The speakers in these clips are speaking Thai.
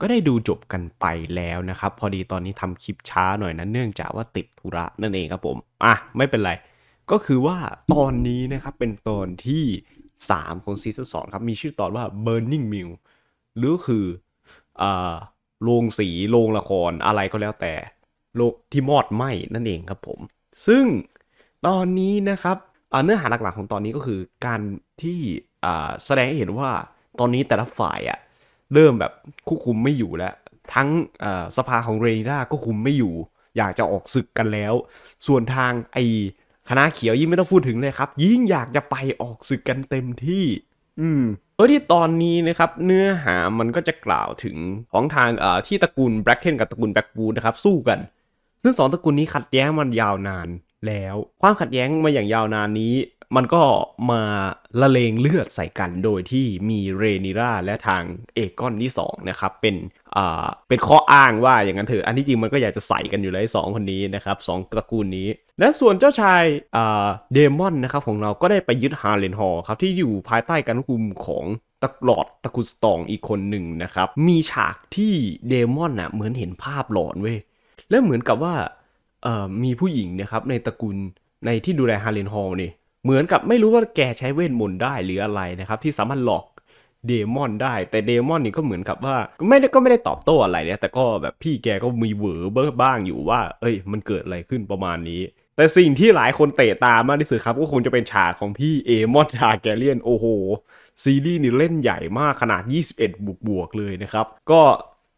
ก็ได้ดูจบกันไปแล้วนะครับ พอดีตอนนี้ทำคลิปช้าหน่อยนะ เนื่องจากว่าติดธุระนั่นเองครับผมอ่ะไม่เป็นไรก็คือว่าตอนนี้นะครับเป็นตอนที่3ของซีซั่นสครับมีชื่อตอนว่า Burning Mill หรือคืออ่าโรงสีโรงละคร อะไรก็แล้วแต่โลกที่มอดไหม้นั่นเองครับผมซึ่งตอนนี้นะครับเนื้อหาหลักๆของตอนนี้ก็คือการที่แสดงให้เห็นว่าตอนนี้แต่ละฝ่ายอะเริ่มแบบควบคุมไม่อยู่แล้ว ทั้งสภาของเรนิด้าก็คุมไม่อยู่ อยากจะออกศึกกันแล้ว ส่วนทางไอคณะเขียวยิ่งไม่ต้องพูดถึงเลยครับ ยิ่งอยากจะไปออกศึกกันเต็มที่ อืมโอยที่ตอนนี้นะครับ เนื้อหามันก็จะกล่าวถึงของทางเอ่อที่ตระกูลแบล็กเทนกับตระกูลแบล็กบูดนะครับ สู้กัน ซึ่งสองตระกูลนี้ขัดแย้งมันยาวนานแล้ว ความขัดแย้งมาอย่างยาวนานนี้มันก็มาละเลงเลือดใส่กันโดยที่มีเรนิราและทางเอกอนที่ 2 นะครับเป็นอ่าเป็นข้ออ้างว่าอย่างนั้นเถอะอันที่จริงมันก็อยากจะใส่กันอยู่เลยสองคนนี้นะครับสองตระกูลนี้ และส่วนเจ้าชายเดมอนนะครับของเราก็ได้ไปยึดฮาเลนฮอครับ ที่อยู่ภายใต้การควบคุมของตะหลอดตะกุสตองอีกคนหนึ่งนะครับ มีฉากที่เดมอนน่ะเหมือนเห็นภาพหลอนเว้ยและเหมือนกับว่ามีผู้หญิงนะครับในตระกูลในที่ดูแลฮาเลนฮอลนี่เหมือนกับไม่รู้ว่าแกใช้เวทมนต์ได้หรืออะไรนะครับที่สามารถหลอกเดมอนได้แต่เดมอนนี่ก็เหมือนกับว่าไม่ได้ก็ไม่ได้ตอบโต้อะไรนะแต่ก็แบบพี่แกก็มีเหวอเบ้อบ้างอยู่ว่า เอ้ย มันเกิดอะไรขึ้นประมาณนี้ แต่สิ่งที่หลายคนเตะตามมากที่สุดครับก็คงจะเป็นฉากของพี่เอมอนทาแกเลียนโอ้โหซีรีส์นี่เล่นใหญ่มากขนาด 21บวกบวกเลยนะครับก็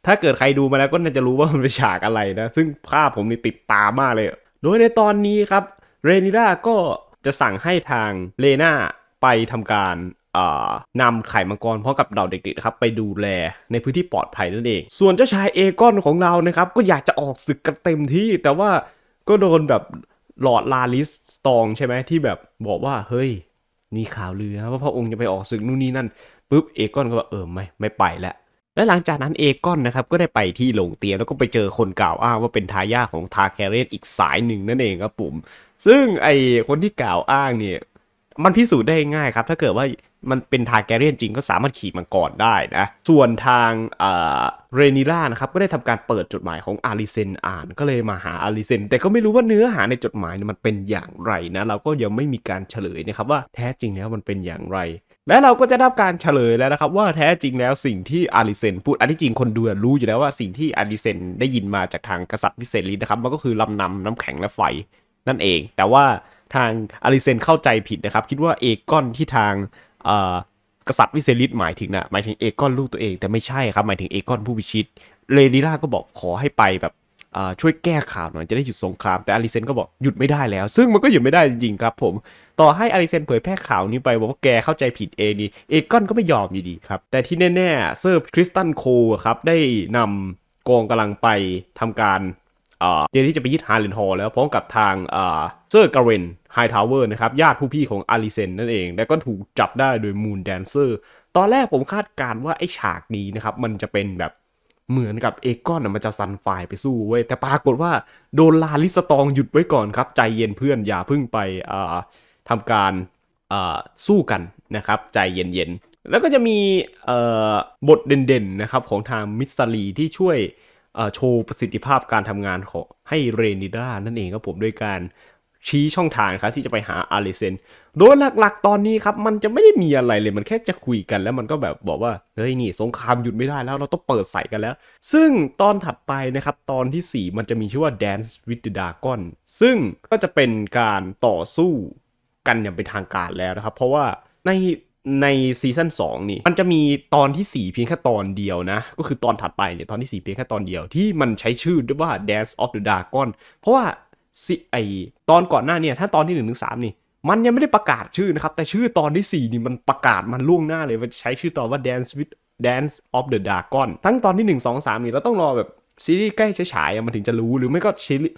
ถ้าเกิดใครดูมาแล้วก็น่าจะรู้ว่ามันเป็นฉากอะไรนะ ซึ่งภาพผมนี่ติดตามากเลยโดยในตอนนี้ครับเรนิด้าก็จะสั่งให้ทางเลนาไปทำการนำไข่มังกรพร้อมกับเหล่าเด็กๆนะครับไปดูแลในพื้นที่ปลอดภัยนั่นเอง ส่วนเจ้าชายเอกอนของเรานะครับก็อยากจะออกศึกกันเต็มที่ แต่ว่าก็โดนแบบหลอดลาลิสตองใช่ไหมที่แบบบอกว่า เฮ้ย มีข่าวลือนะว่าพระองค์จะไปออกศึกนู่นนี่นั่นปุ๊บเอกอนก็แบบเออไม่ไม่ไปแล้วและหลังจากนั้นเอกอนนะครับก็ได้ไปที่โรงเตียแล้วก็ไปเจอคนกล่าวอ้างว่าเป็นทายาทของทาแคเรนอีกสายหนึ่งนั่นเองครับผมซึ่งไอคนที่กล่าวอ้างเนี่ยมันพิสูจน์ได้ง่ายครับถ้าเกิดว่ามันเป็นทาแกเรียนจริงก็สามารถขี่มังกรได้นะ ส่วนทางเรนิล่านะครับก็ได้ทำการเปิดจดหมายของอาริเซน อ่านก็เลยมาหาอาริเซน แต่ก็ไม่รู้ว่าเนื้อหาในจดหมายมันเป็นอย่างไรนะเราก็ยังไม่มีการเฉลยนะครับว่าแท้จริงแล้วมันเป็นอย่างไรและเราก็จะได้การเฉลยแล้วนะครับว่าแท้จริงแล้วสิ่งที่อาริเซน พูดอันที่จริงคนดูรู้อยู่แล้วว่าสิ่งที่อาริเซนได้ยินมาจากทางกษัตริย์วิเศษลีนะครับมันก็คือลำนำน้ำแข็งและไฟนั่นเอง แต่ว่าทางอาริเซนเข้าใจผิดนะครับคิดว่าเอกอนที่ทางกษัตริย์วิเศษลิหมายถึงนะหมายถึงเอกอนลูกตัวเองแต่ไม่ใช่ครับหมายถึงเอกอนผู้พิชิตเรนิล่าก็บอกขอให้ไปแบบช่วยแก้ข่าวหน่อยจะได้หยุดสงครามแต่อาริเซนก็บอกหยุดไม่ได้แล้ว ซึ่งมันก็หยุดไม่ได้จริงครับผมต่อให้อาริเซนเผยแพร่ข่าวนี้ไปบอกว่าแกเข้าใจผิดเองนี่เอกอนก็ไม่ยอมอยู่ดีครับ แต่ที่แน่ๆเซิร์ฟคริสตันโคครับได้นำกองกำลังไปทำการเตรียมที่จะไปยึดฮาร์เลนฮอลแล้ว พร้อมกับทางเซอร์กาเรนไฮทาวเวอร์นะครับญาติผู้พี่ของอาริเซนนั่นเองแล้วก็ถูกจับได้โดยมูนแดนเซอร์ตอนแรกผมคาดการว่าไอ้ฉากนี้นะครับมันจะเป็นแบบเหมือนกับเอกอนมันจะสันฝ่ายไปสู้เว้ยแต่ปรากฏว่าโดนลาลิสตองหยุดไว้ก่อนครับ ใจเย็นเพื่อนอย่าพึ่งไปทำการสู้กันนะครับใจเย็นๆ แล้วก็จะมีบทเด่นๆนะครับของทางมิสซารีที่ช่วยโชว์ประสิทธิภาพการทำงานของให้เรนิด้านั่นเองครับผมด้วยการชี้ช่องทางครับที่จะไปหาอาริเซนโดยหลักๆ ตอนนี้ครับมันจะไม่ได้มีอะไรเลยมันแค่จะคุยกันแล้วมันก็แบบบอกว่า เฮ้ยนี่ สงครามหยุดไม่ได้แล้วเราต้องเปิดใส่กันแล้ว ซึ่งตอนถัดไปนะครับตอนที่ 4 มันจะมีชื่อว่า Dance with the Dragon ซึ่งก็จะเป็นการต่อสู้กันอย่างเป็นทางการแล้วนะครับ เพราะว่าในในซีซั่น2 นี่ มันจะมีตอนที่ 4 เพียงแค่ตอนเดียวนะ ก็คือตอนถัดไปเนี่ยตอนที่ 4 เพียงแค่ตอนเดียวที่มันใช้ชื่อว่า Dance of the Dragon เพราะว่าสิไอตอนก่อนหน้าเนี่ยถ้าตอนที่หนึ่งถึงสามนี่ มันยังไม่ได้ประกาศชื่อนะครับแต่ชื่อตอนที่สี่นี่มันประกาศมันล่วงหน้าเลยมันใช้ชื่อตอนว่า Dance with Dance of the Dragon ทั้งตอนที่หนึ่งงสอสามนี่เราต้องรอแบบซีรีส์ใกล้ฉายมันถึงจะรู้หรือไม่ก็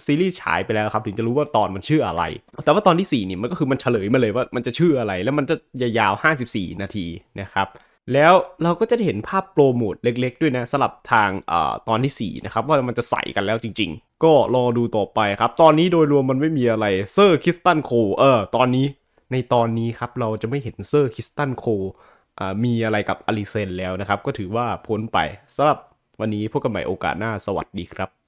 ซีรีส์ฉายไปแล้วครับถึงจะรู้ว่าตอนมันชื่ออะไรแต่ว่าตอนที่ 4 นี่มันก็คือมันเฉลยมาเลยว่ามันจะชื่ออะไร แล้วมันจะยาวส54 นาทีนะครับแล้วเราก็จะเห็นภาพโปรโมทเล็กๆด้วยนะสลับทางอตอนที่4นะครับว่ามันจะใส่กันแล้วจริง ๆ ก็รอดูต่อไปครับ ตอนนี้โดยรวมมันไม่มีอะไรเซอร์คิสตันโคเออตอนนี้ในตอนนี้ครับเราจะไม่เห็นเซอร์คิสตันโคมีอะไรกับอลิเซนแล้วนะครับก็ถือว่าพ้นไปสำหรับวันนี้พบกันใหม่โอกาสหน้าสวัสดีครับ